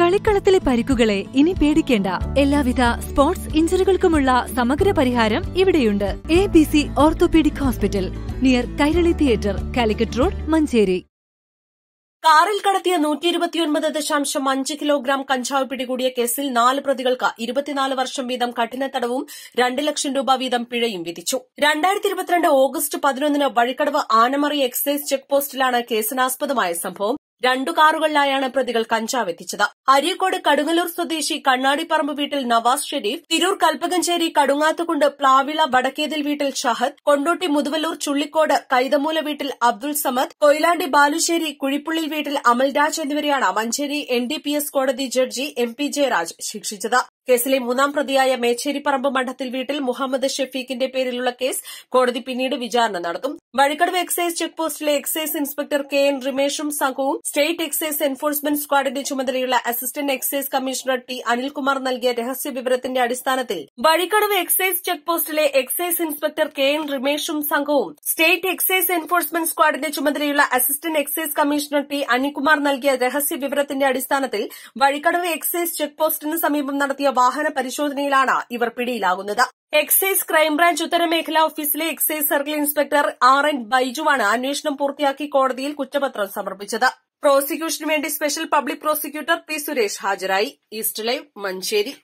കളിക്കളത്തിലെ പരിക്കുകളെ ഇനി പേടിക്കേണ്ട എല്ലാവിധ സ്പോർട്സ് ഇഞ്ചറികൾക്കുമുള്ള സമഗ്ര പരിഹാരം ഇവിടെയുണ്ട് A B C orthopaedic hospital near Kairali theatre Calicut road Manjeri കാറിൽ കടത്തിയ നൂറ്റി ഇരുപത്തിയൊൻപത് ദശാംശം അഞ്ച് കിലോഗ്രാം കഞ്ചാവ് പിടികൂടിയ കേസിൽ നാല് പ്രതികൾക്ക് ഇരുപത്തിനാല് വർഷം വീതം കഠിന തടവും രണ്ട് ലക്ഷം രൂപ വീതം പിഴയും വിധിച്ചു രണ്ടായിരത്തി ഇരുപത്തിരണ്ട് ഓഗസ്റ്റ് പതിനൊന്നിന് വഴിക്കടവ് ആനമറി എക്സൈസ് ചെക്ക് പോസ്റ്റിലാണ് കേസിനാസ്പദമായ സംഭവം രണ്ടു കാറുകളിലായാണ് പ്രതികൾ കഞ്ചാവ് എത്തിച്ചത് അരീക്കോട് കടുങ്ങലൂർ സ്വദേശി കണ്ണാടിപ്പറമ്പ് വീട്ടിൽ നവാസ് ഷെരീഫ് തിരൂർ കൽപ്പകഞ്ചേരി കടുങ്ങാത്തുകൊണ്ട് പ്ലാവിള വടക്കേതിൽ വീട്ടിൽ ഷഹദ് കൊണ്ടോട്ടി മുതുവല്ലൂർ ചുള്ളിക്കോട് കൈതമൂല വീട്ടിൽ അബ്ദുൾ സമദ് കൊയിലാണ്ടി ബാലുശ്ശേരി കുഴിപ്പുള്ളിൽ വീട്ടിൽ അമൽരാജ് എന്നിവരെയാണ് മഞ്ചേരി എൻ കോടതി ജഡ്ജി എം പി ജയരാജ് ശിക്ഷിച്ചത് കേസിലെ മൂന്നാം പ്രതിയായ മേച്ചേരിപ്പറമ്പ് മഠത്തിൽ വീട്ടിൽ മുഹമ്മദ് ഷെഫീഖിന്റെ പേരിലുള്ള കേസ് കോടതി പിന്നീട് വിചാരണ നടത്തും വഴിക്കടവ് എക്സൈസ് ചെക്ക് പോസ്റ്റിലെ എക്സൈസ് ഇൻസ്പെക്ടർ കെ എൻ റിമേഷും സംഘവും സ്റ്റേറ്റ് എക്സൈസ് എൻഫോഴ്സ്മെന്റ് സ്ക്വാഡിന്റെ ചുമതലയുള്ള assistant excise commissioner T Anilkumar നൽകിയ രഹസ്യ വിവരത്തിന്റെ അടിസ്ഥാനത്തിൽ വഴിക്കടവ് എക്സൈസ് ചെക്ക് പോസ്റ്റിലെ എക്സൈസ് ഇൻസ്പെക്ടർ കെ എൻ റിമേഷും സംഘവും സ്റ്റേറ്റ് എക്സൈസ് എൻഫോഴ്സ്മെന്റ് സ്ക്വാഡിന്റെ ചുമതലയുള്ള assistant excise commissioner T Anilkumar നൽകിയ രഹസ്യ വിവരത്തിന്റെ അടിസ്ഥാനത്തിൽ വഴിക്കടവ് എക്സൈസ് ചെക്ക് പോസ്റ്റിന് സമീപം നടത്തിയ വാഹന പരിശോധനയിലാണ് ഇവർ പിടിയിലാകുന്നത് എക്സൈസ് ക്രൈംബ്രാഞ്ച് ഉത്തരമേഖലാ ഓഫീസിലെ excise circle inspector R N ബൈജുവാണ് അന്വേഷണം പൂർത്തിയാക്കി കോടതിയിൽ കുറ്റപത്രം സമർപ്പിച്ചത് പ്രോസിക്യൂഷന് വേണ്ടി special public prosecutor P Suresh ഹാജരായി ഈസ്റ്റ് ലൈവ് മഞ്ചേരി